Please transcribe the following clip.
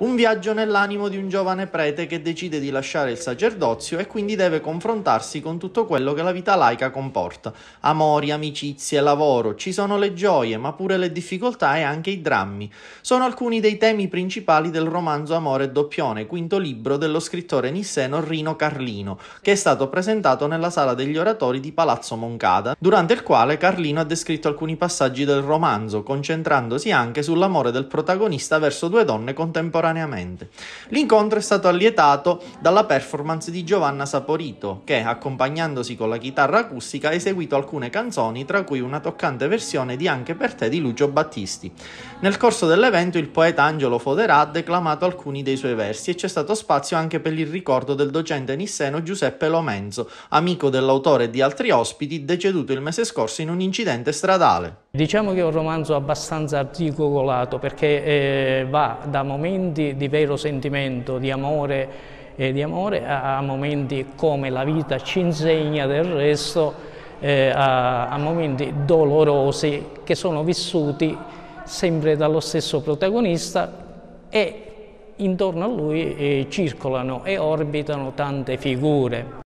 un viaggio nell'animo di un giovane prete che decide di lasciare il sacerdozio e quindi deve confrontarsi con tutto quello che la vita laica comporta. Amori, amicizie, lavoro, ci sono le gioie, ma pure le difficoltà e anche i drammi. Sono alcuni dei temi principali del romanzo Amore e Doppione, quinto libro dello scrittore nisseno Rino Carlino, che è stato presentato nella sala degli oratori di Palazzo Moncada, durante il quale Carlino ha descritto alcuni passaggi del romanzo, concentrandosi anche sull'amore del protagonista verso due donne contemporanee contemporaneamente. L'incontro è stato allietato dalla performance di Giovanna Saporito, che, accompagnandosi con la chitarra acustica, ha eseguito alcune canzoni, tra cui una toccante versione di Anche per te di Lucio Battisti. Nel corso dell'evento il poeta Angelo Foderà ha declamato alcuni dei suoi versi e c'è stato spazio anche per il ricordo del docente nisseno Giuseppe Lomenzo, amico dell'autore e di altri ospiti, deceduto il mese scorso in un incidente stradale. Diciamo che è un romanzo abbastanza articolato perché eh, va da momenti di vero sentimento, di amore e eh, di amore a, a momenti come la vita ci insegna del resto, eh, a, a momenti dolorosi che sono vissuti sempre dallo stesso protagonista e intorno a lui eh, circolano e orbitano tante figure.